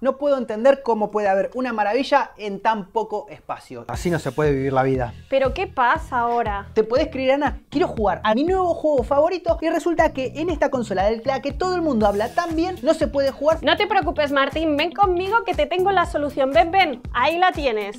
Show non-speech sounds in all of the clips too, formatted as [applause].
No puedo entender cómo puede haber una maravilla en tan poco espacio. Así no se puede vivir la vida. Pero ¿qué pasa ahora? Te puedes creer, Ana, quiero jugar a mi nuevo juego favorito y resulta que en esta consola del CLA que todo el mundo habla tan bien, no se puede jugar. No te preocupes, Martín, ven conmigo que te tengo la solución. Ven, ven, ahí la tienes.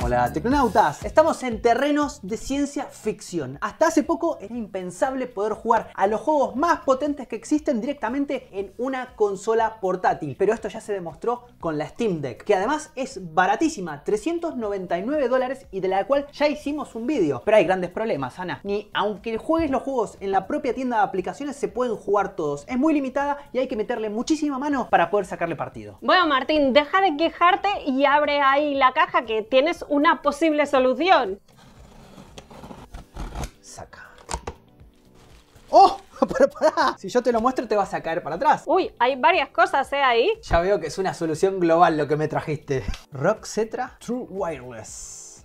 Hola tecnonautas, estamos en terrenos de ciencia ficción. Hasta hace poco era impensable poder jugar a los juegos más potentes que existen directamente en una consola portátil, pero esto ya se demostró con la Steam Deck, que además es baratísima, 399 dólares y de la cual ya hicimos un vídeo. Pero hay grandes problemas, Ana. Ni aunque juegues los juegos en la propia tienda de aplicaciones se pueden jugar todos. Es muy limitada y hay que meterle muchísima mano para poder sacarle partido. Bueno Martín, deja de quejarte y abre ahí la caja que tienes una posible solución. Saca. ¡Oh! ¡Para, [laughs] para! Si yo te lo muestro te vas a caer para atrás. Uy, hay varias cosas, eh, Ahí. Ya veo que es una solución global lo que me trajiste. Rock Zetra True Wireless.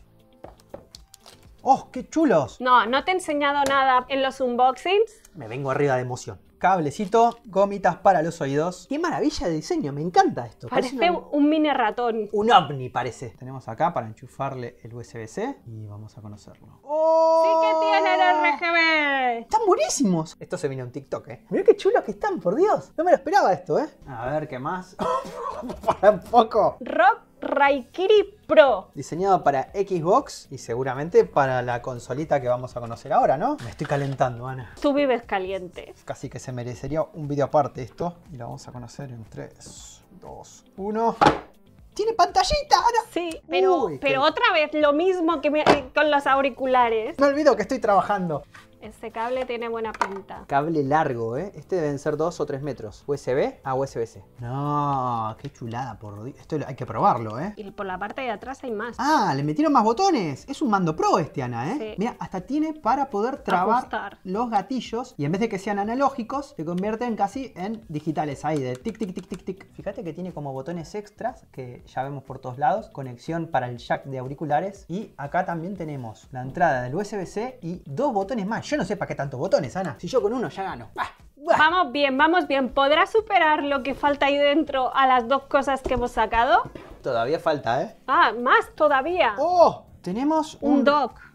¡Oh, qué chulos! No, no te he enseñado nada en los unboxings. Me vengo arriba de emoción cablecito, gomitas para los oídos. Qué maravilla de diseño, me encanta esto. Parece, un mini ratón. Un ovni parece. Tenemos acá para enchufarle el USB-C y vamos a conocerlo. ¡Oh! Sí que tiene el RGB. Están buenísimos. Esto se vino en un TikTok, eh. Mirá qué chulos que están, por Dios. No me lo esperaba esto, eh. A ver qué más. [laughs] para un poco. Rock Raikiri Pro. Diseñado para Xbox y seguramente para la consolita que vamos a conocer ahora, ¿no? Me estoy calentando, Ana. Tú vives caliente. Casi que se merecería un video aparte esto. Y lo vamos a conocer en 3, 2, 1. Tiene pantallita, Ana. Sí, pero, otra vez lo mismo que eh, con los auriculares. No olvido que estoy trabajando. Este cable tiene buena pinta. Cable largo, ¿eh? Este deben ser 2 o 3 metros. ¿USB a ah, USB-C? No, qué chulada, por Dios. Esto hay que probarlo, ¿eh? Y por la parte de atrás hay más. Ah, le metieron más botones. Es un mando pro este, Ana, ¿eh? Mira, hasta tiene para poder trabar los gatillos y en vez de que sean analógicos, se convierten casi en digitales ahí, de tic, tic, tic, tic, tic. Fíjate que tiene como botones extras que ya vemos por todos lados, conexión para el jack de auriculares y acá también tenemos la entrada del USB-C y dos botones más. Yo no sé para qué tantos botones, Ana. Si yo con uno ya gano. Vamos bien, vamos bien. ¿Podrás superar lo que falta ahí dentro a las dos cosas que hemos sacado? Todavía falta, ¿eh? Ah, más todavía. ¡Oh! Tenemos un, un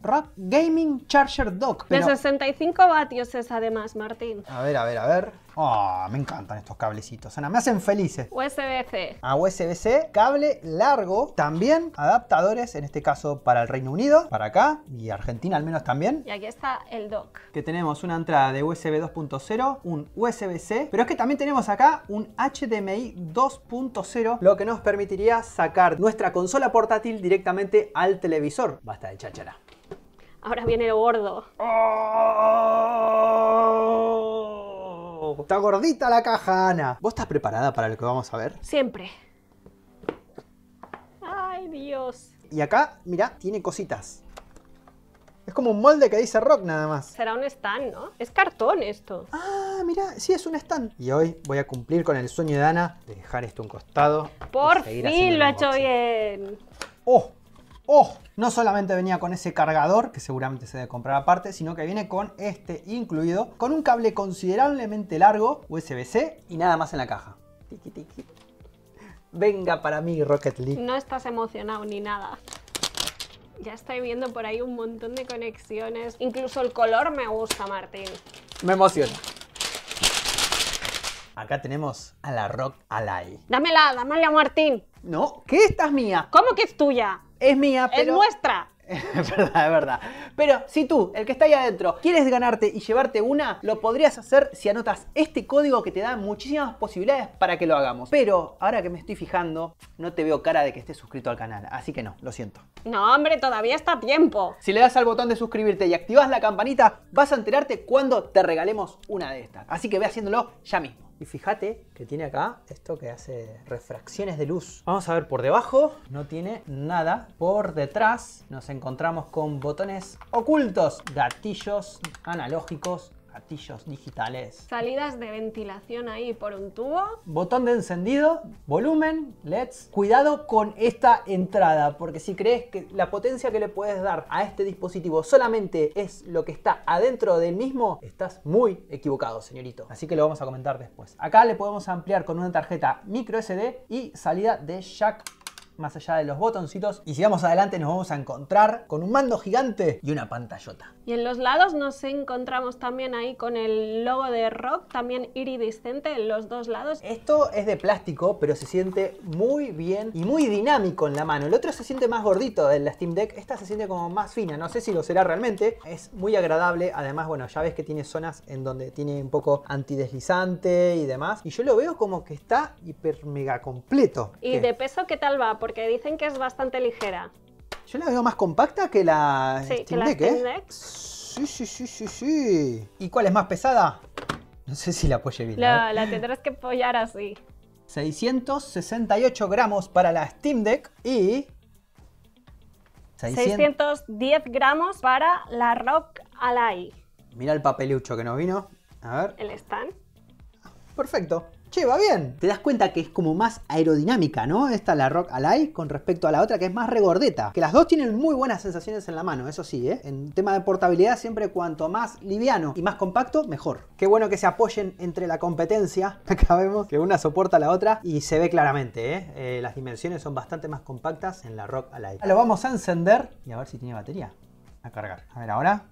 Rock Gaming Charger Dock. De 65 vatios es además, Martín. A ver, a ver, a ver. Ah, me encantan estos cablecitos, Ana. Me hacen felices. USB-C. A USB-C, cable largo. También adaptadores, en este caso para el Reino Unido, para acá y Argentina al menos también. Y aquí está el dock. Que tenemos una entrada de USB 2.0, un USB-C. Pero es que también tenemos acá un HDMI 2.0, lo que nos permitiría sacar nuestra consola portátil directamente al televisor. Basta de chachara Ahora viene lo gordo. ¡Oh! Está gordita la caja, Ana. ¿Vos estás preparada para lo que vamos a ver? Siempre. Ay, Dios. Y acá, mira, tiene cositas. Es como un molde que dice rock nada más. Será un stand, ¿no? Es cartón esto. Ah, mira, sí, es un stand. Y hoy voy a cumplir con el sueño de Ana de dejar esto a un costado. Por fin lo ha hecho bien. ¡Oh! ¡Oh! No solamente venía con ese cargador, que seguramente se debe comprar aparte, sino que viene con este incluido, con un cable considerablemente largo, USB-C y nada más en la caja. Tiki, tiki. Venga para mí, Rocket League. No estás emocionado ni nada. Ya estoy viendo por ahí un montón de conexiones. Incluso el color me gusta, Martín. Me emociona. Acá tenemos a la Rock Ally. Dámela, dámela a Martín. No, ¿qué? Esta es mía. ¿Cómo que es tuya? es mía, pero... Es nuestra. [laughs] es verdad, es verdad. Pero si tú, el que está ahí adentro, quieres ganarte y llevarte una, lo podrías hacer si anotas este código que te da muchísimas posibilidades para que lo hagamos. Pero ahora que me estoy fijando, no te veo cara de que estés suscrito al canal, así que no, lo siento. No, hombre, todavía está a tiempo. Si le das al botón de suscribirte y activas la campanita, vas a enterarte cuando te regalemos una de estas. Así que ve haciéndolo ya mismo. Y fíjate que tiene acá esto que hace refracciones de luz. Vamos a ver por debajo, no tiene nada. Por detrás nos encontramos con botones ocultos, gatillos analógicos digitales. Salidas de ventilación ahí por un tubo. Botón de encendido, volumen, LEDs. Cuidado con esta entrada, porque si crees que la potencia que le puedes dar a este dispositivo solamente es lo que está adentro del mismo, estás muy equivocado, señorito. Así que lo vamos a comentar después. Acá le podemos ampliar con una tarjeta micro SD y salida de jack más allá de los botoncitos. Y si vamos adelante nos vamos a encontrar con un mando gigante y una pantallota. Y en los lados nos encontramos también ahí con el logo de Rock, también iridiscente en los dos lados. Esto es de plástico, pero se siente muy bien y muy dinámico en la mano. El otro se siente más gordito de la Steam Deck, esta se siente como más fina, no sé si lo será realmente. Es muy agradable, además, bueno, ya ves que tiene zonas en donde tiene un poco antideslizante y demás. Y yo lo veo como que está hiper mega completo. ¿Y de peso qué tal va? porque dicen que es bastante ligera. Yo la veo más compacta que la ¿eh? Steam Deck, Sí, sí, sí, sí, sí. ¿Y cuál es más pesada? No sé si la apoyé bien. La, ¿eh? la tendrás que apoyar así. 668 gramos para la Steam Deck y... 610 gramos para la Rock Ally. Mira el papelucho que nos vino. A ver. El stand. Perfecto che, va bien. Te das cuenta que es como más aerodinámica, ¿no? Esta, la Rock Alive. con respecto a la otra que es más regordeta. Que las dos tienen muy buenas sensaciones en la mano, eso sí, ¿eh? En tema de portabilidad, siempre cuanto más liviano y más compacto, mejor. Qué bueno que se apoyen entre la competencia. [laughs] Acá vemos que una soporta a la otra y se ve claramente, ¿eh? ¿eh? las dimensiones son bastante más compactas en la Rock Ahora Lo vamos a encender y a ver si tiene batería. A cargar. A ver, ahora.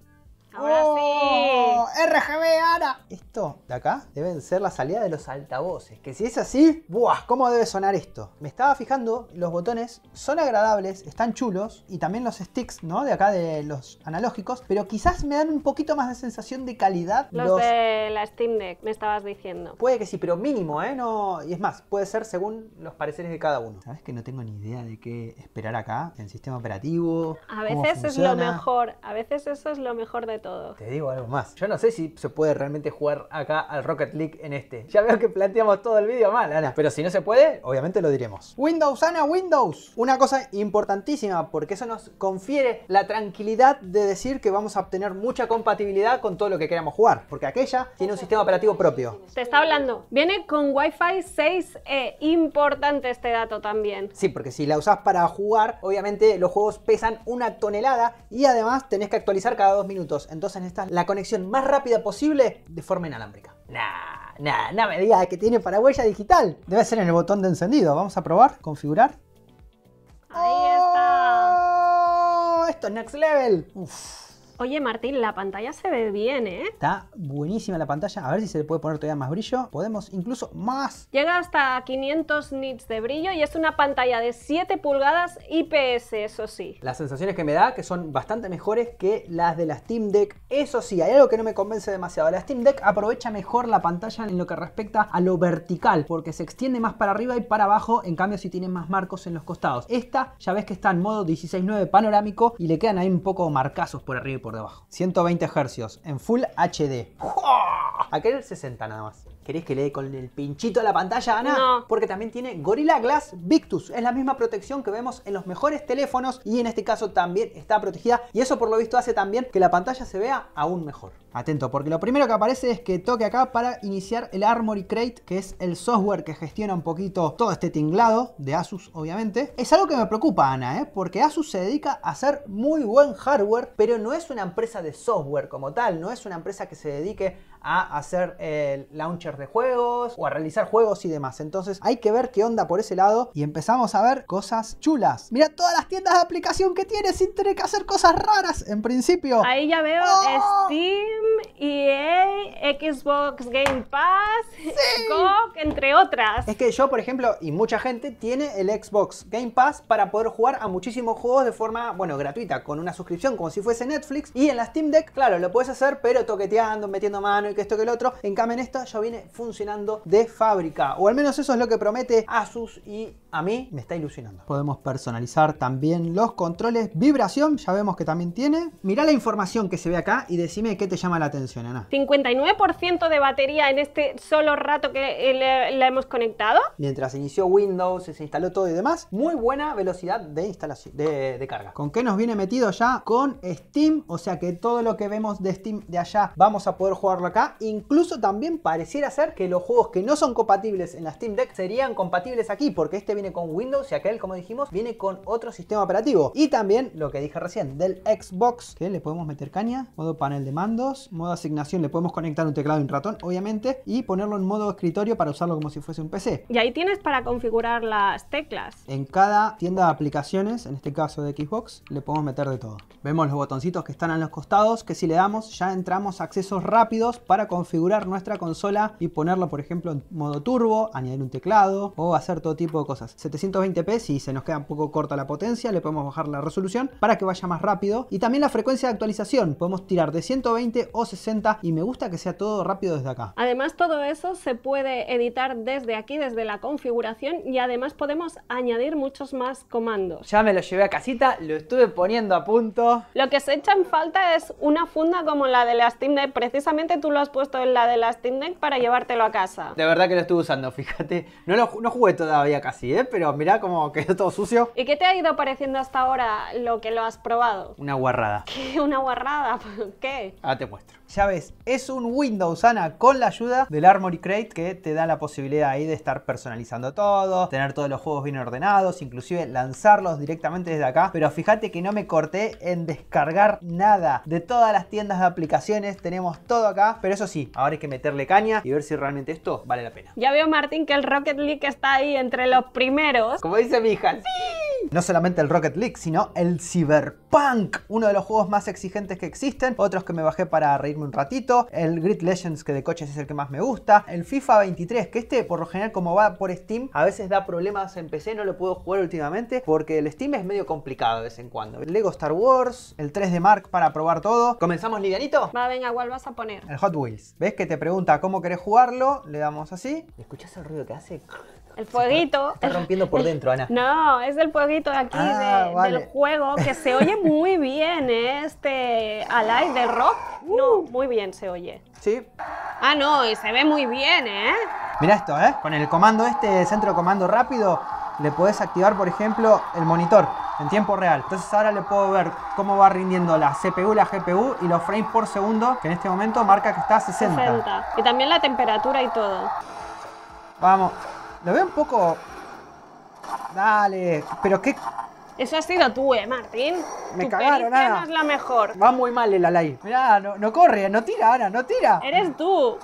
Ahora sí. ¡Oh! RGB, Ana. Esto de acá deben ser la salida de los altavoces. Que si es así, ¡buah! ¿Cómo debe sonar esto? Me estaba fijando, los botones son agradables, están chulos. Y también los sticks, ¿no? De acá de los analógicos. Pero quizás me dan un poquito más de sensación de calidad. Los, de la Steam Deck, me estabas diciendo. Puede que sí, pero mínimo, ¿eh? No... Y es más, puede ser según los pareceres de cada uno. Sabes que no tengo ni idea de qué esperar acá, el sistema operativo. A veces es lo mejor, a veces eso es lo mejor de todo te digo algo más. Yo no sé si se puede realmente jugar acá al Rocket League en este. Ya veo que planteamos todo el vídeo mal, Ana. Pero si no se puede, obviamente lo diremos. Windows, Ana, Windows. Una cosa importantísima, porque eso nos confiere la tranquilidad de decir que vamos a obtener mucha compatibilidad con todo lo que queramos jugar. Porque aquella tiene un sistema operativo propio. Te está hablando. Viene con Wi-Fi 6. e eh, importante este dato también. Sí, porque si la usás para jugar, obviamente los juegos pesan una tonelada y además tenés que actualizar cada dos minutos entonces necesitas la conexión más rápida posible de forma inalámbrica. Nah, nah, no me digas que tiene para huella digital. Debe ser en el botón de encendido. Vamos a probar, configurar. Ahí está. Oh, esto es Next Level. Uf. Oye, Martín, la pantalla se ve bien, ¿eh? Está buenísima la pantalla. A ver si se le puede poner todavía más brillo. Podemos incluso más. Llega hasta 500 nits de brillo y es una pantalla de 7 pulgadas IPS, eso sí. Las sensaciones que me da que son bastante mejores que las de la Steam Deck. Eso sí, hay algo que no me convence demasiado. La Steam Deck aprovecha mejor la pantalla en lo que respecta a lo vertical, porque se extiende más para arriba y para abajo. En cambio, si tiene más marcos en los costados. Esta ya ves que está en modo 16.9 panorámico y le quedan ahí un poco marcazos por arriba y por por debajo. 120 Hz en Full HD. aquel 60 nada más. ¿Querés que le dé con el pinchito a la pantalla, Ana? Porque también tiene Gorilla Glass Victus. Es la misma protección que vemos en los mejores teléfonos y en este caso también está protegida. Y eso por lo visto hace también que la pantalla se vea aún mejor. Atento, porque lo primero que aparece es que toque acá para iniciar el Armory Crate, que es el software que gestiona un poquito todo este tinglado de Asus, obviamente. Es algo que me preocupa, Ana, ¿eh? porque Asus se dedica a hacer muy buen hardware, pero no es una empresa de software como tal, no es una empresa que se dedique a hacer el launcher de juegos o a realizar juegos y demás. Entonces hay que ver qué onda por ese lado y empezamos a ver cosas chulas. Mira todas las tiendas de aplicación que tiene sin tener que hacer cosas raras en principio. Ahí ya veo ¡Ah! Steam, EA, Xbox Game Pass, sí. entre otras. Es que yo, por ejemplo, y mucha gente tiene el Xbox Game Pass para poder jugar a muchísimos juegos de forma, bueno, gratuita, con una suscripción como si fuese Netflix. Y en la Steam Deck, claro, lo puedes hacer, pero toqueteando, metiendo mano que esto que el otro. En cambio, en esto ya viene funcionando de fábrica. O al menos eso es lo que promete Asus y a mí me está ilusionando. Podemos personalizar también los controles. Vibración, ya vemos que también tiene. mira la información que se ve acá y decime qué te llama la atención, Ana. 59% de batería en este solo rato que eh, la hemos conectado. Mientras inició Windows, se instaló todo y demás. Muy buena velocidad de instalación, de, carga. ¿Con qué nos viene metido ya? Con Steam, o sea que todo lo que vemos de Steam de allá vamos a poder jugarlo Incluso también pareciera ser que los juegos que no son compatibles en la Steam Deck serían compatibles aquí, porque este viene con Windows y aquel, como dijimos, viene con otro sistema operativo. Y también lo que dije recién, del Xbox, que le podemos meter caña, modo panel de mandos, modo asignación, le podemos conectar un teclado y un ratón, obviamente, y ponerlo en modo escritorio para usarlo como si fuese un PC. Y ahí tienes para configurar las teclas. En cada tienda de aplicaciones, en este caso de Xbox, le podemos meter de todo. Vemos los botoncitos que están a los costados, que si le damos ya entramos a accesos rápidos para configurar nuestra consola y ponerla por ejemplo, en modo turbo, añadir un teclado o hacer todo tipo de cosas. 720p, si se nos queda un poco corta la potencia, le podemos bajar la resolución para que vaya más rápido. Y también la frecuencia de actualización, podemos tirar de 120 o 60 y me gusta que sea todo rápido desde acá. Además, todo eso se puede editar desde aquí, desde la configuración y además podemos añadir muchos más comandos. Ya me lo llevé a casita, lo estuve poniendo a punto. Lo que se echa en falta es una funda como la de la Steam Deck, precisamente tú lo has puesto en la de la Steam Deck para llevártelo a casa. De verdad que lo estuve usando, [laughs] fíjate. No lo no jugué todavía casi, ¿eh? Pero mirá cómo quedó todo sucio. ¿Y qué te ha ido pareciendo hasta ahora lo que lo has probado? Una guarrada. [laughs] ¿Qué? ¿Una guarrada? [laughs] ¿Qué? Ah, te muestro. Ya ves, es un Windows, Ana, con la ayuda del Armory Crate que te da la posibilidad ahí de estar personalizando todo, tener todos los juegos bien ordenados, inclusive lanzarlos directamente desde acá. Pero fíjate que no me corté en descargar nada de todas las tiendas de aplicaciones. Tenemos todo acá, pero eso sí, ahora hay que meterle caña y ver si realmente esto vale la pena. Ya veo, Martín, que el Rocket League está ahí entre los primeros. Como dice mi hija. ¡Sí! No solamente el Rocket League, sino el Cyberpunk, uno de los juegos más exigentes que existen, otros que me bajé para reírme un ratito, el Grid Legends que de coches es el que más me gusta, el FIFA 23 que este por lo general como va por Steam a veces da problemas en PC, no lo puedo jugar últimamente porque el Steam es medio complicado de vez en cuando. El Lego Star Wars, el 3 d Mark para probar todo. ¿Comenzamos livianito? Va, venga, ¿cuál vas a poner? El Hot Wheels. ¿Ves que te pregunta cómo querés jugarlo? Le damos así. escuchas el ruido que hace? El fueguito. Está, rompiendo por dentro, Ana. No, es el fueguito de aquí ah, del juego que se oye [laughs] muy bien, ¿eh? Este live de rock. Uh. No, muy bien se oye. Sí. Ah, no, y se ve muy bien, ¿eh? Mira esto, ¿eh? Con el comando este, centro de comando rápido, le puedes activar, por ejemplo, el monitor en tiempo real. Entonces ahora le puedo ver cómo va rindiendo la CPU, la GPU y los frames por segundo, que en este momento marca que está a 60. 60. Y también la temperatura y todo. Vamos. Lo veo un poco... Dale, pero qué... Eso has sido tú, eh, Martín. Me cagaron, Ana. no es la mejor. Va muy mal el Alay. Mirá, no, no corre, no tira, Ana, no tira. Eres tú.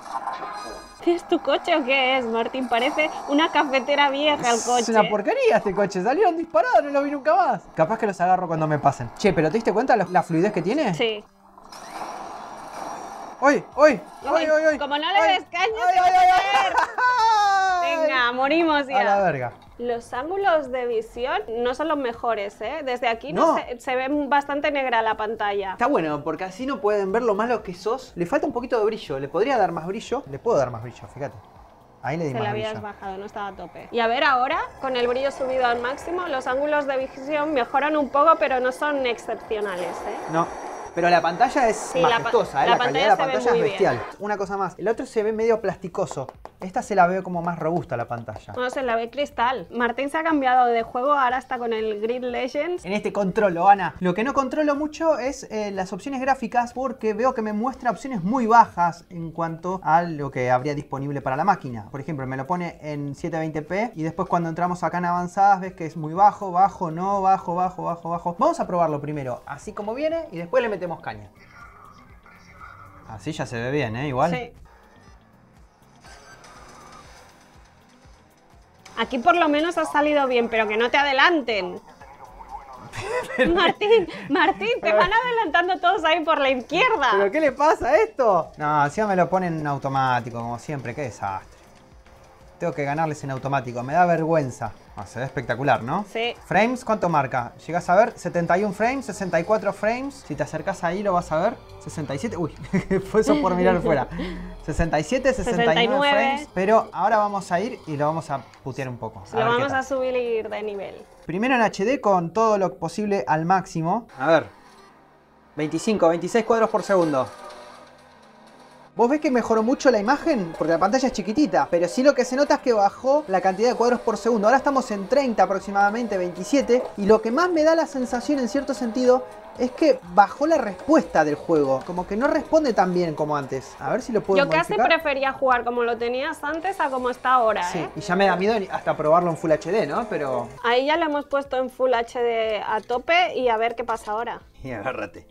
¿Es tu coche o qué es, Martín? Parece una cafetera vieja el coche. Es una porquería este coche. Salieron disparados, no lo vi nunca más. Capaz que los agarro cuando me pasen. Che, pero ¿te diste cuenta la fluidez que tiene? Sí. ¡Oy! ¡Oy! ¡Oy, oy, Como no le des caña, ay, Venga, morimos ya. A la verga. Los ángulos de visión no son los mejores, ¿eh? Desde aquí no. se, ve bastante negra la pantalla. Está bueno, porque así no pueden ver lo malo que sos. Le falta un poquito de brillo. Le podría dar más brillo. Le puedo dar más brillo, fíjate. Ahí le di Se la habías bajado, no estaba a tope. Y a ver ahora, con el brillo subido al máximo, los ángulos de visión mejoran un poco, pero no son excepcionales, ¿eh? No, pero la pantalla es la, ¿eh? la, de la pantalla es bestial. Una cosa más, el otro se ve medio plasticoso. Esta se la veo como más robusta la pantalla. No, se la ve cristal. Martín se ha cambiado de juego, ahora está con el Grid Legends. En este controlo, Ana. Lo que no controlo mucho es eh, las opciones gráficas porque veo que me muestra opciones muy bajas en cuanto a lo que habría disponible para la máquina. Por ejemplo, me lo pone en 720p y después cuando entramos acá en avanzadas ves que es muy bajo, bajo, no, bajo, bajo, bajo, bajo. Vamos a probarlo primero, así como viene y después le metemos moscaña. Así ya se ve bien, ¿eh? Igual. Aquí por lo menos ha salido bien, pero que no te adelanten. [laughs] Martín, Martín, te van adelantando todos ahí por la izquierda. ¿Pero qué le pasa a esto? No, si me lo ponen automático, como siempre, qué desastre que ganarles en automático. Me da vergüenza. Ah, se ve espectacular, ¿no? Sí. Frames, ¿cuánto marca? Llegas a ver 71 frames, 64 frames. Si te acercas ahí lo vas a ver. 67. Uy, [laughs] fue eso por mirar fuera. 67, 69, frames. Pero ahora vamos a ir y lo vamos a putear un poco. lo vamos a subir de nivel. Primero en HD con todo lo posible al máximo. A ver. 25, 26 cuadros por segundo. Vos ves que mejoró mucho la imagen porque la pantalla es chiquitita, pero sí lo que se nota es que bajó la cantidad de cuadros por segundo. Ahora estamos en 30 aproximadamente, 27, y lo que más me da la sensación en cierto sentido es que bajó la respuesta del juego. Como que no responde tan bien como antes. A ver si lo puedo Yo casi prefería jugar como lo tenías antes a como está ahora, Sí, ¿eh? y ya me da miedo hasta probarlo en Full HD, ¿no? Pero... Ahí ya lo hemos puesto en Full HD a tope y a ver qué pasa ahora. Y agárrate.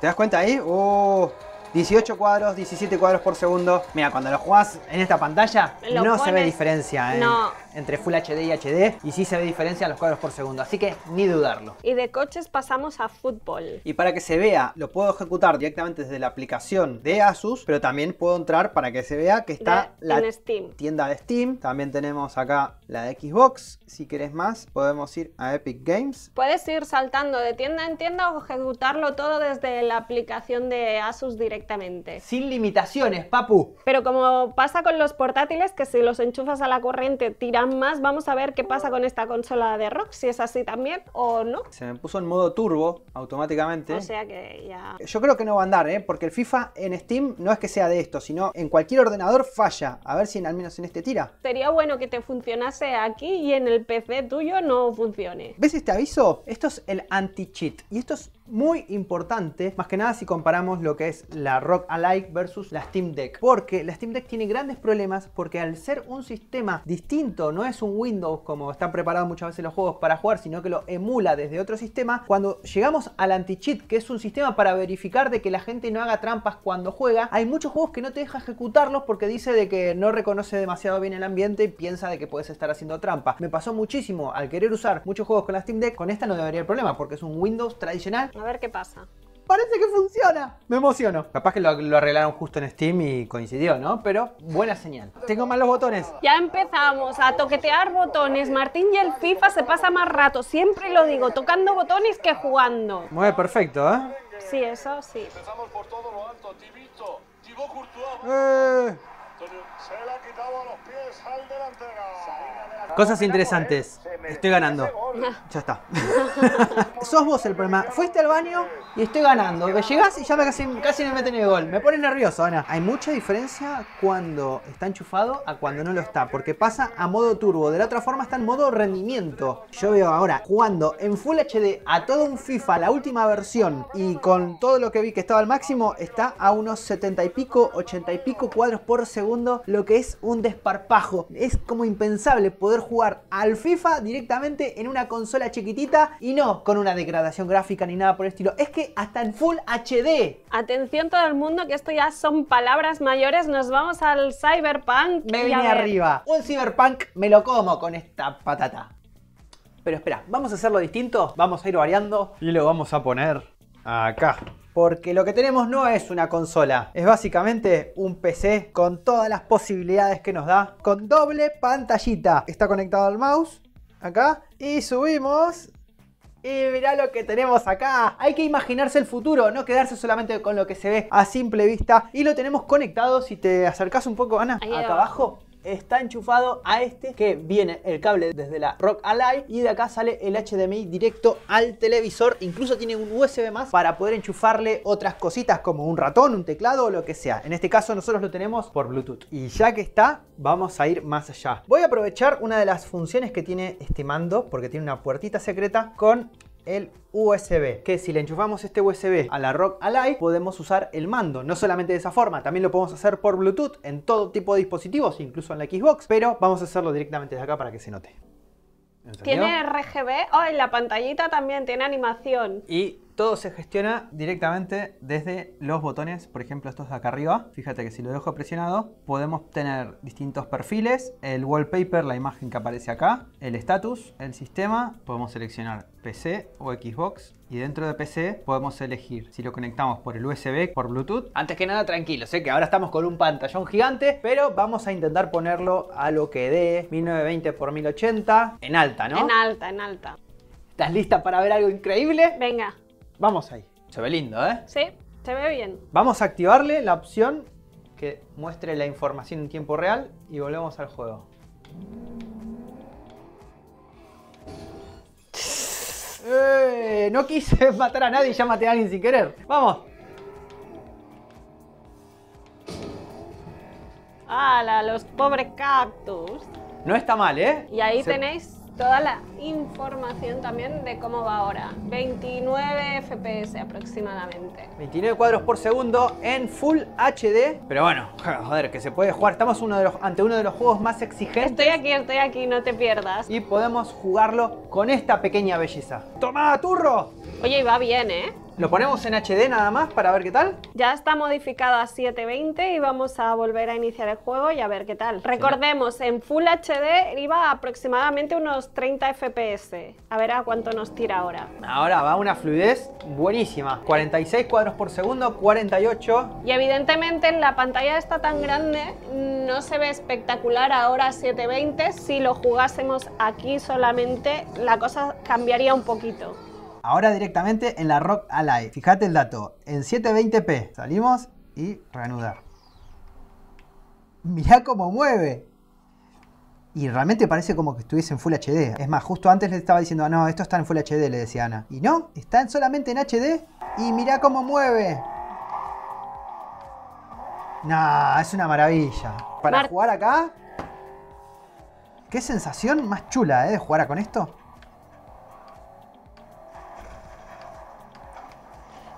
¿Te das cuenta ahí? ¡Oh! Uh, 18 cuadros, 17 cuadros por segundo. Mira, cuando lo jugás en esta pantalla, no se ve diferencia. ¿eh? No, entre Full HD y HD y sí se ve diferencia en los cuadros por segundo, así que ni dudarlo. Y de coches pasamos a fútbol. Y para que se vea, lo puedo ejecutar directamente desde la aplicación de Asus, pero también puedo entrar para que se vea que está la Steam. tienda de Steam. También tenemos acá la de Xbox. Si quieres más, podemos ir a Epic Games. Puedes ir saltando de tienda en tienda o ejecutarlo todo desde la aplicación de Asus directamente. Sin limitaciones, papu. Pero como pasa con los portátiles, que si los enchufas a la corriente, tira más vamos a ver qué pasa con esta consola de Rock si es así también o no. Se me puso en modo turbo automáticamente. O sea que ya... Yo creo que no va a andar, ¿eh? porque el FIFA en Steam no es que sea de esto, sino en cualquier ordenador falla. A ver si al menos en este tira. Sería bueno que te funcionase aquí y en el PC tuyo no funcione. ¿Ves este aviso? Esto es el anti-cheat. Y esto es muy importante, más que nada si comparamos lo que es la Rock Alike versus la Steam Deck. Porque la Steam Deck tiene grandes problemas porque al ser un sistema distinto, no es un Windows como están preparados muchas veces los juegos para jugar, sino que lo emula desde otro sistema, cuando llegamos al anti-cheat, que es un sistema para verificar de que la gente no haga trampas cuando juega, hay muchos juegos que no te deja ejecutarlos porque dice de que no reconoce demasiado bien el ambiente y piensa de que puedes estar haciendo trampa. Me pasó muchísimo al querer usar muchos juegos con la Steam Deck, con esta no debería el problema porque es un Windows tradicional a ver qué pasa. Parece que funciona. Me emociono. Capaz que lo, arreglaron justo en Steam y coincidió, ¿no? Pero buena señal. Tengo malos botones. Ya empezamos a toquetear botones. Martín y el FIFA se pasa más rato. Siempre lo digo, tocando botones que jugando. Muy perfecto, ¿eh? Sí, eso sí. Empezamos por todo lo alto. Tibito, Eh. Se la a los Cosas interesantes. Estoy ganando. Ya está. [laughs] Sos vos el problema. Fuiste al baño y estoy ganando. llegas llegás y ya me casi, no me meten el gol. Me pone nervioso, Ana. Hay mucha diferencia cuando está enchufado a cuando no lo está. Porque pasa a modo turbo. De la otra forma está en modo rendimiento. Yo veo ahora jugando en Full HD a todo un FIFA, la última versión. Y con todo lo que vi que estaba al máximo, está a unos 70 y pico, 80 y pico cuadros por segundo. Lo que es un desparpajo es como impensable poder jugar al FIFA directamente en una consola chiquitita y no con una degradación gráfica ni nada por el estilo. Es que hasta en Full HD. Atención todo el mundo que esto ya son palabras mayores. Nos vamos al Cyberpunk. Me vine arriba. Un Cyberpunk me lo como con esta patata. Pero espera, vamos a hacerlo distinto, vamos a ir variando y lo vamos a poner acá. Porque lo que tenemos no es una consola, es básicamente un PC con todas las posibilidades que nos da, con doble pantallita. Está conectado al mouse, acá, y subimos y mirá lo que tenemos acá. Hay que imaginarse el futuro, no quedarse solamente con lo que se ve a simple vista. Y lo tenemos conectado, si te acercas un poco, Ana, acá abajo está enchufado a este que viene el cable desde la Rock Ally y de acá sale el HDMI directo al televisor. Incluso tiene un USB más para poder enchufarle otras cositas como un ratón, un teclado o lo que sea. En este caso nosotros lo tenemos por Bluetooth. Y ya que está, vamos a ir más allá. Voy a aprovechar una de las funciones que tiene este mando porque tiene una puertita secreta con el USB, que si le enchufamos este USB a la Rock Alive podemos usar el mando, no solamente de esa forma, también lo podemos hacer por Bluetooth en todo tipo de dispositivos, incluso en la Xbox, pero vamos a hacerlo directamente de acá para que se note. Tiene RGB, oh, en la pantallita también tiene animación. Y todo se gestiona directamente desde los botones, por ejemplo estos de acá arriba. Fíjate que si lo dejo presionado podemos tener distintos perfiles, el wallpaper, la imagen que aparece acá, el status, el sistema, podemos seleccionar PC o Xbox y dentro de PC podemos elegir si lo conectamos por el USB, por Bluetooth. Antes que nada, tranquilo. sé que ahora estamos con un pantallón gigante, pero vamos a intentar ponerlo a lo que dé 1920x1080 en alta, ¿no? En alta, en alta. ¿Estás lista para ver algo increíble? Venga. Vamos ahí. Se ve lindo, ¿eh? Sí, se ve bien. Vamos a activarle la opción que muestre la información en tiempo real y volvemos al juego. Eh, no quise [laughs] matar a nadie, y ya maté a alguien sin querer. ¡Vamos! ¡Hala! Los pobres cactus. No está mal, ¿eh? Y ahí tenéis toda la información también de cómo va ahora. 29 FPS aproximadamente. 29 cuadros por segundo en Full HD. Pero bueno, [laughs] joder, que se puede jugar. Estamos uno de los, ante uno de los juegos más exigentes. Estoy aquí, estoy aquí, no te pierdas. Y podemos jugarlo con esta pequeña belleza. ¡Toma, turro! Oye, y va bien, ¿eh? ¿Lo ponemos en HD nada más para ver qué tal? Ya está modificado a 720 y vamos a volver a iniciar el juego y a ver qué tal. Recordemos, en Full HD iba aproximadamente unos 30 FPS. A ver a cuánto nos tira ahora. Ahora va una fluidez buenísima. 46 cuadros por segundo, 48. Y evidentemente en la pantalla está tan grande, mm, no se ve espectacular ahora a 720. Si lo jugásemos aquí solamente, la cosa cambiaría un poquito. Ahora directamente en la Rock Alive. Fíjate el dato. En 720p. Salimos y reanudar. Mirá cómo mueve. Y realmente parece como que estuviese en Full HD. Es más, justo antes le estaba diciendo, no, esto está en Full HD, le decía Ana. Y no, está solamente en HD. Y mirá cómo mueve. Nah, es una maravilla. Para jugar acá. Qué sensación más chula, ¿eh? De jugar con esto.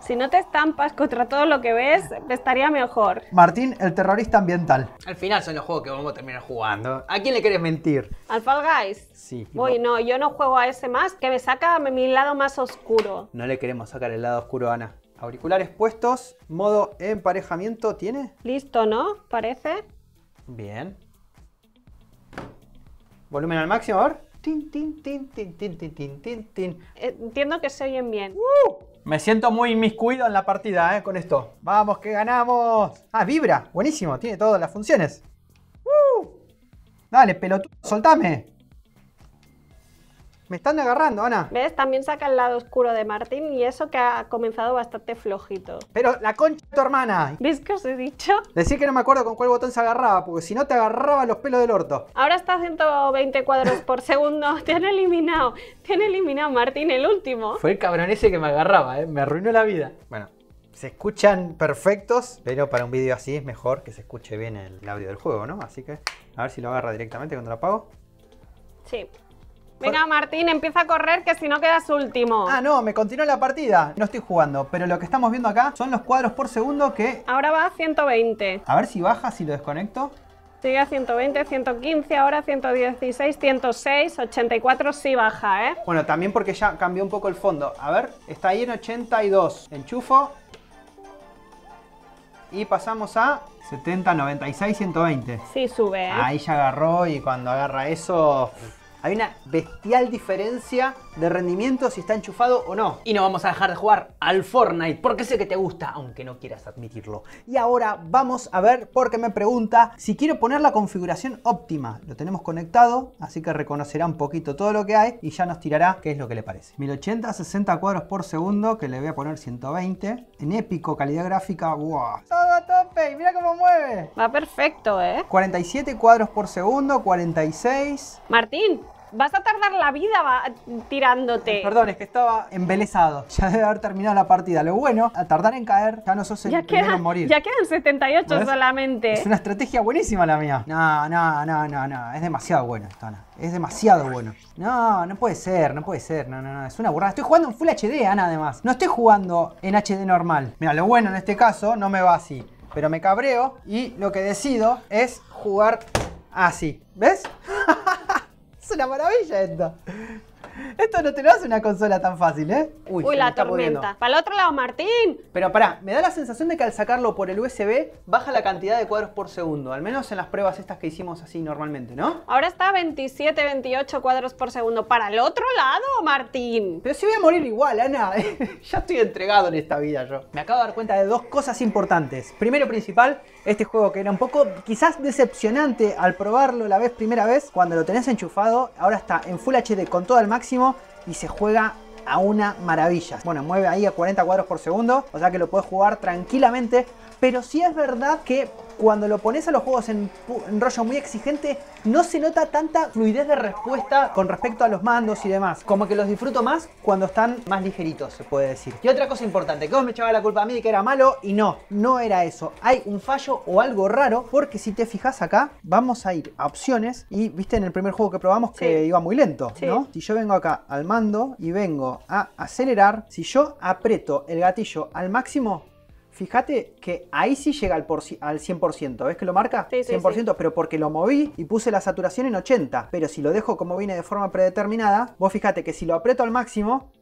Si no te estampas contra todo lo que ves, estaría mejor. Martín, el terrorista ambiental. Al final son los juegos que vamos a terminar jugando. ¿A quién le quieres mentir? Al Fall Guys. Sí. Uy, no, yo no juego a ese más, que me saca mi lado más oscuro. No le queremos sacar el lado oscuro Ana. Auriculares puestos, modo emparejamiento, ¿tiene? Listo, ¿no? Parece. Bien. Volumen al máximo, a ver. Tin, tin, tin, tin, tin, tin, tin, tin. Entiendo que se oyen bien. ¡Uh! Me siento muy inmiscuido en la partida ¿eh? con esto. Vamos, que ganamos. Ah, vibra. Buenísimo, tiene todas las funciones. ¡Uh! Dale, pelotudo, soltame. Me están agarrando, Ana. ¿Ves? También saca el lado oscuro de Martín y eso que ha comenzado bastante flojito. Pero la concha tu hermana. ¿Ves que os he dicho? Decir que no me acuerdo con cuál botón se agarraba, porque si no te agarraba los pelos del orto. Ahora está a 120 cuadros por [laughs] segundo. Te han eliminado. Te han eliminado, Martín, el último. Fue el cabrón ese que me agarraba, ¿eh? Me arruinó la vida. Bueno, se escuchan perfectos, pero para un vídeo así es mejor que se escuche bien el audio del juego, ¿no? Así que a ver si lo agarra directamente cuando lo apago. Sí. Venga, Martín, empieza a correr que si no quedas último. Ah, no, me continúa la partida. No estoy jugando, pero lo que estamos viendo acá son los cuadros por segundo que... Ahora va a 120. A ver si baja, si lo desconecto. Sigue a 120, 115, ahora 116, 106, 84 sí baja, ¿eh? Bueno, también porque ya cambió un poco el fondo. A ver, está ahí en 82. Enchufo. Y pasamos a 70, 96, 120. Sí, sube. ¿eh? Ahí ya agarró y cuando agarra eso hay una bestial diferencia de rendimiento si está enchufado o no. Y no vamos a dejar de jugar al Fortnite porque sé que te gusta, aunque no quieras admitirlo. Y ahora vamos a ver porque me pregunta si quiero poner la configuración óptima. Lo tenemos conectado, así que reconocerá un poquito todo lo que hay y ya nos tirará qué es lo que le parece. 1080, 60 cuadros por segundo, que le voy a poner 120. En épico, calidad gráfica, wow. Todo a tope, mira cómo mueve. Va perfecto, ¿eh? 47 cuadros por segundo, 46. Martín, Vas a tardar la vida tirándote. Eh, perdón, es que estaba embelesado. [laughs] Ya debe haber terminado la partida. Lo bueno, al tardar en caer, ya no sos el primero en morir. Ya quedan 78 solamente. Es una estrategia buenísima la mía. No, no, no, no, no. Es demasiado bueno, Ana. Es demasiado bueno. No, no puede ser, no puede ser. No, no, no. Es una burrada. Estoy jugando en Full HD, Ana, además. No estoy jugando en HD normal. Mira, lo bueno en este caso no me va así. Pero me cabreo y lo que decido es jugar así. ¿Ves? [laughs] Es una maravilla esto. Esto no te lo hace una consola tan fácil, ¿eh? Uy, Uy la tormenta. Para el otro lado, Martín. Pero pará, me da la sensación de que al sacarlo por el USB baja la cantidad de cuadros por segundo. Al menos en las pruebas estas que hicimos así normalmente, ¿no? Ahora está a 27, 28 cuadros por segundo. Para el otro lado, Martín. Pero si voy a morir igual, Ana. [laughs] ya estoy entregado en esta vida yo. Me acabo de dar cuenta de dos cosas importantes. Primero principal, este juego que era un poco quizás decepcionante al probarlo la vez primera vez, cuando lo tenés enchufado, ahora está en Full HD con todo al máximo y se juega a una maravilla. Bueno, mueve ahí a 40 cuadros por segundo, o sea que lo puedes jugar tranquilamente pero sí es verdad que cuando lo pones a los juegos en, rollo muy exigente, no se nota tanta fluidez de respuesta con respecto a los mandos y demás. Como que los disfruto más cuando están más ligeritos, se puede decir. Y otra cosa importante, que vos me echaba la culpa a mí de que era malo, y no, no era eso. Hay un fallo o algo raro, porque si te fijas acá, vamos a ir a opciones, y viste en el primer juego que probamos que iba muy lento, ¿no? Si yo vengo acá al mando y vengo a acelerar, si yo aprieto el gatillo al máximo, Fíjate que ahí sí llega al, al 100%. ¿Ves que lo marca? 100%, pero porque lo moví y puse la saturación en 80. Pero si lo dejo como viene de forma predeterminada, vos fíjate que si lo aprieto al máximo,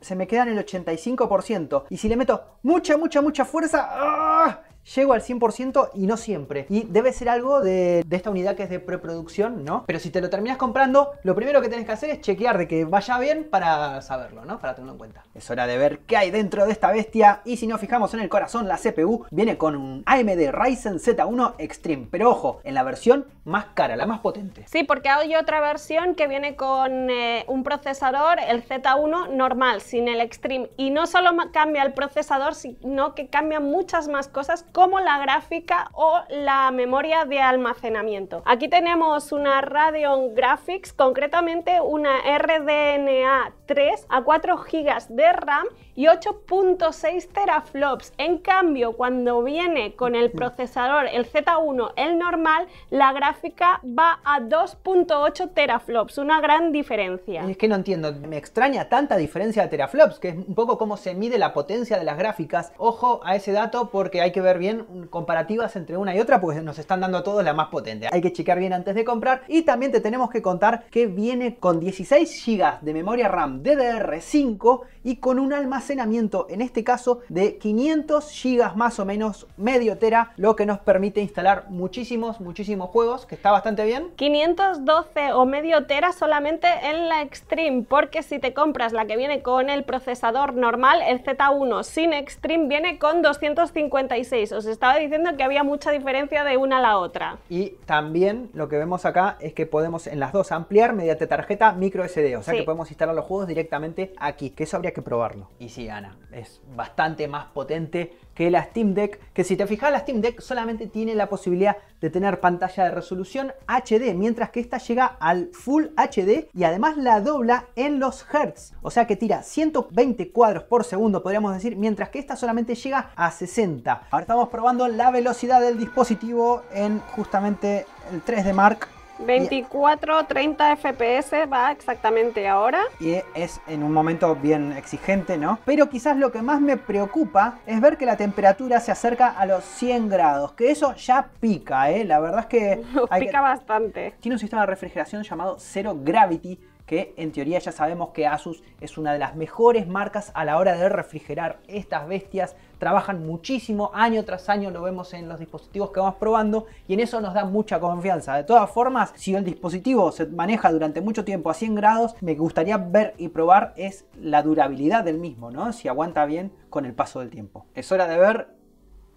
se me queda en el 85%. Y si le meto mucha, mucha, mucha fuerza, ¡ah! llego al 100% y no siempre. Y debe ser algo de, esta unidad que es de preproducción, ¿no? Pero si te lo terminas comprando, lo primero que tienes que hacer es chequear de que vaya bien para saberlo, ¿no? Para tenerlo en cuenta. Es hora de ver qué hay dentro de esta bestia. Y si nos fijamos en el corazón, la CPU viene con un AMD Ryzen Z1 Extreme. Pero ojo, en la versión más cara, la más potente. Sí, porque hay otra versión que viene con eh, un procesador, el Z1 normal, sin el Extreme. Y no solo cambia el procesador, sino que cambia muchas más cosas como la gráfica o la memoria de almacenamiento. Aquí tenemos una Radeon Graphics, concretamente una RDNA 3 a 4 GB de RAM y 8.6 teraflops. En cambio, cuando viene con el procesador, el Z1, el normal, la gráfica va a 2.8 teraflops, una gran diferencia. Es que no entiendo, me extraña tanta diferencia de teraflops, que es un poco cómo se mide la potencia de las gráficas. Ojo a ese dato porque hay que ver bien comparativas entre una y otra porque nos están dando a todos la más potente. Hay que checar bien antes de comprar y también te tenemos que contar que viene con 16 GB de memoria RAM DDR5 y con un almacenamiento en este caso de 500 GB más o menos medio tera, lo que nos permite instalar muchísimos, muchísimos juegos, que está bastante bien. 512 o medio tera solamente en la Extreme, porque si te compras la que viene con el procesador normal, el Z1 sin Extreme viene con 256 os estaba diciendo que había mucha diferencia de una a la otra. Y también lo que vemos acá es que podemos en las dos ampliar mediante tarjeta micro SD, o sea que podemos instalar los juegos directamente aquí, que eso habría que probarlo. Y sí, Ana, es bastante más potente que la Steam Deck, que si te fijas la Steam Deck solamente tiene la posibilidad de tener pantalla de resolución HD, mientras que esta llega al Full HD y además la dobla en los Hertz, o sea que tira 120 cuadros por segundo podríamos decir, mientras que esta solamente llega a 60. Ahora estamos probando la velocidad del dispositivo en justamente el 3D Mark 24, 30 FPS va exactamente ahora. Y es en un momento bien exigente, ¿no? Pero quizás lo que más me preocupa es ver que la temperatura se acerca a los 100 grados, que eso ya pica, ¿eh? La verdad es [laughs] que... pica bastante. Tiene un sistema de refrigeración llamado Zero Gravity, que en teoría ya sabemos que Asus es una de las mejores marcas a la hora de refrigerar estas bestias. Trabajan muchísimo, año tras año lo vemos en los dispositivos que vamos probando y en eso nos da mucha confianza. De todas formas, si el dispositivo se maneja durante mucho tiempo a 100 grados, me gustaría ver y probar es la durabilidad del mismo, ¿no? Si aguanta bien con el paso del tiempo. Es hora de ver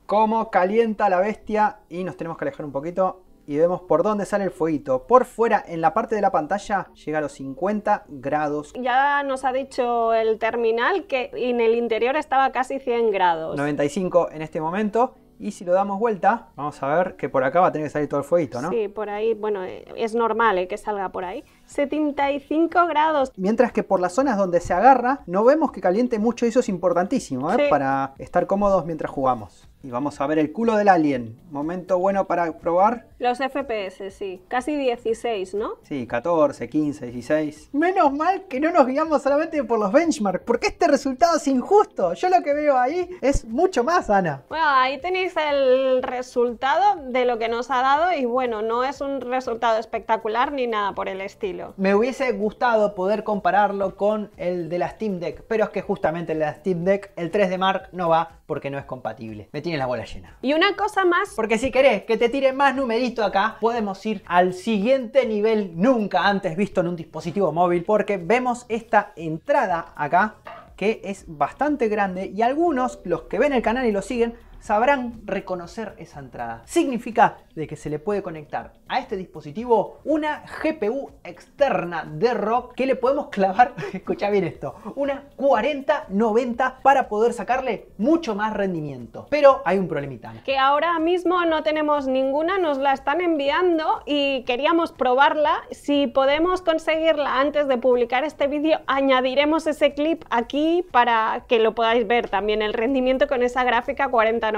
cómo calienta la bestia y nos tenemos que alejar un poquito y vemos por dónde sale el fueguito. Por fuera, en la parte de la pantalla, llega a los 50 grados. Ya nos ha dicho el terminal que en el interior estaba casi 100 grados. 95 en este momento. Y si lo damos vuelta, vamos a ver que por acá va a tener que salir todo el fueguito, ¿no? Sí, por ahí, bueno, es normal eh, que salga por ahí. 75 grados. Mientras que por las zonas donde se agarra, no vemos que caliente mucho, eso es importantísimo, ¿eh? Para estar cómodos mientras jugamos. Y vamos a ver el culo del alien. Momento bueno para probar. Los FPS, sí. Casi 16, ¿no? Sí, 14, 15, 16. Menos mal que no nos guiamos solamente por los benchmarks, porque este resultado es injusto. Yo lo que veo ahí es mucho más, Ana. Bueno, ahí tenéis el resultado de lo que nos ha dado y bueno, no es un resultado espectacular ni nada por el estilo. Me hubiese gustado poder compararlo con el de la Steam Deck, pero es que justamente la Steam Deck, el 3 d Mark no va porque no es compatible. Me tiene la bola llena. Y una cosa más, porque si querés que te tire más numerito acá, podemos ir al siguiente nivel nunca antes visto en un dispositivo móvil, porque vemos esta entrada acá que es bastante grande y algunos, los que ven el canal y lo siguen, sabrán reconocer esa entrada. Significa de que se le puede conectar a este dispositivo una GPU externa de ROC que le podemos clavar, [laughs] escucha bien esto, una 4090 para poder sacarle mucho más rendimiento. Pero hay un problemita. Que ahora mismo no tenemos ninguna, nos la están enviando y queríamos probarla. Si podemos conseguirla antes de publicar este vídeo, añadiremos ese clip aquí para que lo podáis ver también, el rendimiento con esa gráfica 4090.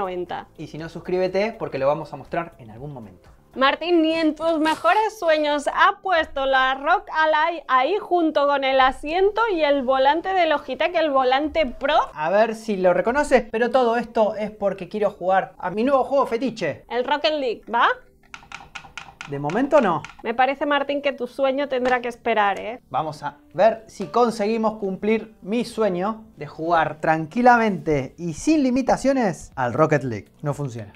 Y si no, suscríbete porque lo vamos a mostrar en algún momento. Martín, ni en tus mejores sueños ha puesto la Rock Ally ahí junto con el asiento y el volante de Logitech, el volante Pro. A ver si lo reconoces, pero todo esto es porque quiero jugar a mi nuevo juego fetiche. El Rocket League, ¿va? De momento no. Me parece, Martín, que tu sueño tendrá que esperar, ¿eh? Vamos a ver si conseguimos cumplir mi sueño de jugar tranquilamente y sin limitaciones al Rocket League. No funciona.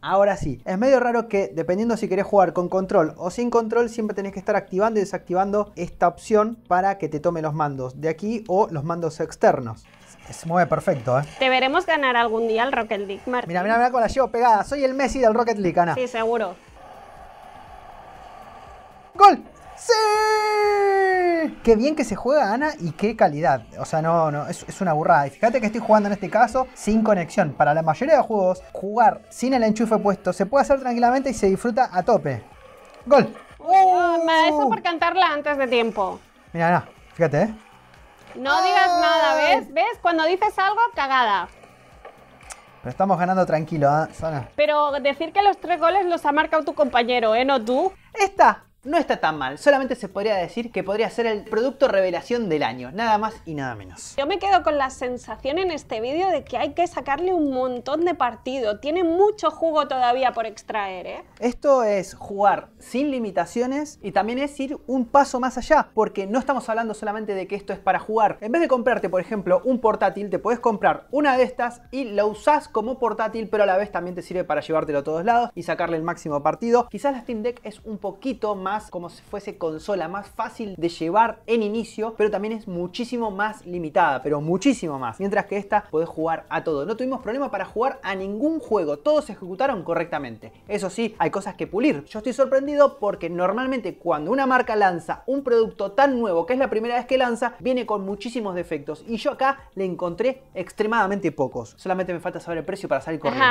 Ahora sí, es medio raro que dependiendo si querés jugar con control o sin control, siempre tenés que estar activando y desactivando esta opción para que te tome los mandos de aquí o los mandos externos. Se mueve perfecto, ¿eh? Te veremos ganar algún día el Rocket League, Martín. Mira, mira, mira con la llevo pegada. Soy el Messi del Rocket League, Ana. Sí, seguro. ¡Gol! ¡Sí! Qué bien que se juega, Ana, y qué calidad. O sea, no, no, es, una burrada. Y fíjate que estoy jugando en este caso sin conexión. Para la mayoría de juegos, jugar sin el enchufe puesto se puede hacer tranquilamente y se disfruta a tope. ¡Gol! eso uh. por cantarla antes de tiempo. Mira, Ana, fíjate, ¿eh? No digas nada, ¿ves? ¿Ves? Cuando dices algo, cagada. Pero estamos ganando tranquilo, ¿eh, Sana? Pero decir que los tres goles los ha marcado tu compañero, ¿eh? No tú. Esta no está tan mal. Solamente se podría decir que podría ser el producto revelación del año, nada más y nada menos. Yo me quedo con la sensación en este vídeo de que hay que sacarle un montón de partido. Tiene mucho jugo todavía por extraer, ¿eh? Esto es jugar sin limitaciones y también es ir un paso más allá, porque no estamos hablando solamente de que esto es para jugar. En vez de comprarte, por ejemplo, un portátil, te puedes comprar una de estas y la usás como portátil, pero a la vez también te sirve para llevártelo a todos lados y sacarle el máximo partido. Quizás la Steam Deck es un poquito más como si fuese consola, más fácil de llevar en inicio, pero también es muchísimo más limitada, pero muchísimo más. Mientras que esta podés jugar a todo. No tuvimos problema para jugar a ningún juego, todos se ejecutaron correctamente. Eso sí, hay cosas que pulir. Yo estoy sorprendido porque normalmente cuando una marca lanza un producto tan nuevo, que es la primera vez que lanza, viene con muchísimos defectos. Y yo acá le encontré extremadamente pocos. Solamente me falta saber el precio para salir corriendo.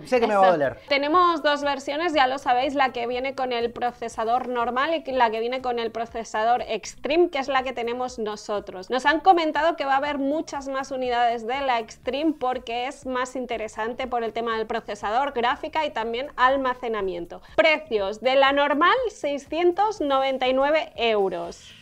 [laughs] sé que me va a doler. Tenemos dos versiones, ya lo sabéis, la que viene con el procesador normal y la que viene con el procesador Extreme, que es la que tenemos nosotros. Nos han comentado que va a haber muchas más unidades de la Extreme porque es más interesante por el tema del procesador, gráfica y también almacenamiento. Precios de la normal 699 euros.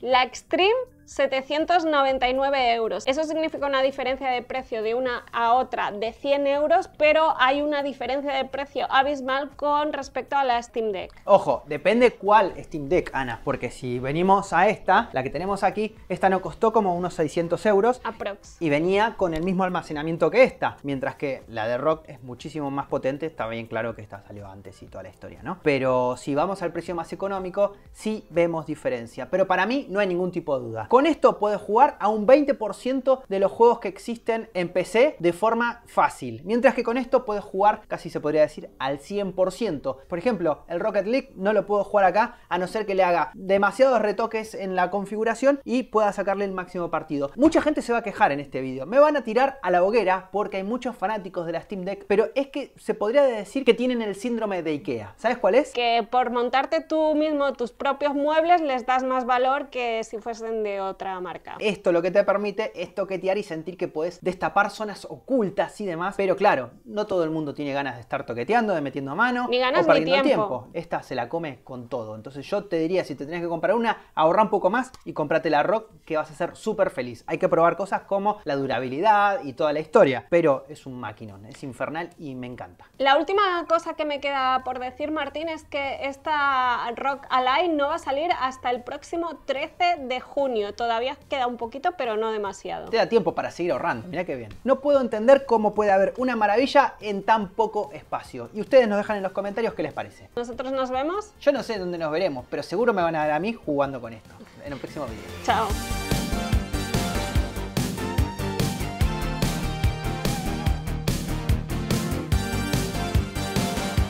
La Extreme 799 euros. Eso significa una diferencia de precio de una a otra de 100 euros, pero hay una diferencia de precio abismal con respecto a la Steam Deck. Ojo, depende cuál Steam Deck, Ana, porque si venimos a esta, la que tenemos aquí, esta no costó como unos 600 euros. Aprox. Y venía con el mismo almacenamiento que esta, mientras que la de Rock es muchísimo más potente, está bien claro que esta salió antes y toda la historia, ¿no? Pero si vamos al precio más económico, sí vemos diferencia. Pero para mí no hay ningún tipo de duda con esto puedes jugar a un 20% de los juegos que existen en PC de forma fácil, mientras que con esto puedes jugar casi se podría decir al 100%. Por ejemplo, el Rocket League no lo puedo jugar acá a no ser que le haga demasiados retoques en la configuración y pueda sacarle el máximo partido. Mucha gente se va a quejar en este vídeo. Me van a tirar a la hoguera porque hay muchos fanáticos de la Steam Deck, pero es que se podría decir que tienen el síndrome de IKEA. ¿Sabes cuál es? Que por montarte tú mismo tus propios muebles les das más valor que si fuesen de otra marca. Esto lo que te permite es toquetear y sentir que puedes destapar zonas ocultas y demás. Pero claro, no todo el mundo tiene ganas de estar toqueteando, de metiendo mano ni ganas, o perdiendo tiempo. Esta se la come con todo. Entonces yo te diría, si te tienes que comprar una, ahorra un poco más y cómprate la Rock que vas a ser súper feliz. Hay que probar cosas como la durabilidad y toda la historia. Pero es un maquinón, es infernal y me encanta. La última cosa que me queda por decir, Martín, es que esta Rock Alive no va a salir hasta el próximo 13 de junio todavía queda un poquito, pero no demasiado. Te da tiempo para seguir ahorrando, mira qué bien. No puedo entender cómo puede haber una maravilla en tan poco espacio. Y ustedes nos dejan en los comentarios qué les parece. ¿Nosotros nos vemos? Yo no sé dónde nos veremos, pero seguro me van a ver a mí jugando con esto. En un próximo video. Chao.